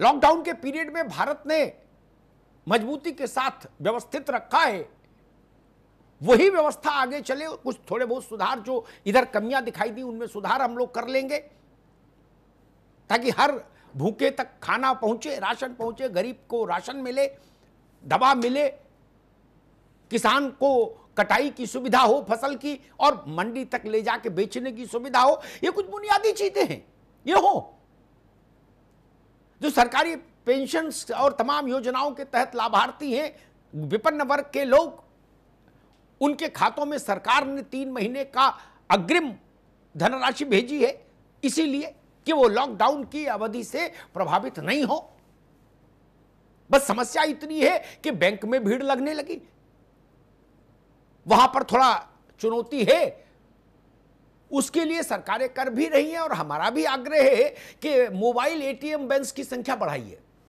lockdown के period में भारत ने मजबूती के साथ व्यवस्थित रखा है वही व्यवस्था आगे चले कुछ थोड़े बहुत सुधार जो इधर कमियां दिखाई दी उनमें सुधार हम लोग कर लेंगे ताकि हर भूखे तक खाना पहुंचे राशन पहुंचे गरीब को राशन मिले दवा मिले किसान को कटाई की सुविधा हो फसल की और मंडी तक ले जाके बेचने की सुविधा हो ये कुछ बुनियादी चीजें हैं ये हो जो सरकारी पेंशन और तमाम योजनाओं के तहत लाभार्थी हैं विपन्न वर्ग के लोग उनके खातों में सरकार ने तीन महीने का अग्रिम धनराशि भेजी है इसीलिए कि वो लॉकडाउन की अवधि से प्रभावित नहीं हो बस समस्या इतनी है कि बैंक में भीड़ लगने लगी वहां पर थोड़ा चुनौती है उसके लिए सरकारें कर भी रही हैं और हमारा भी आग्रह है कि मोबाइल एटीएम बैंक की संख्या बढ़ाइए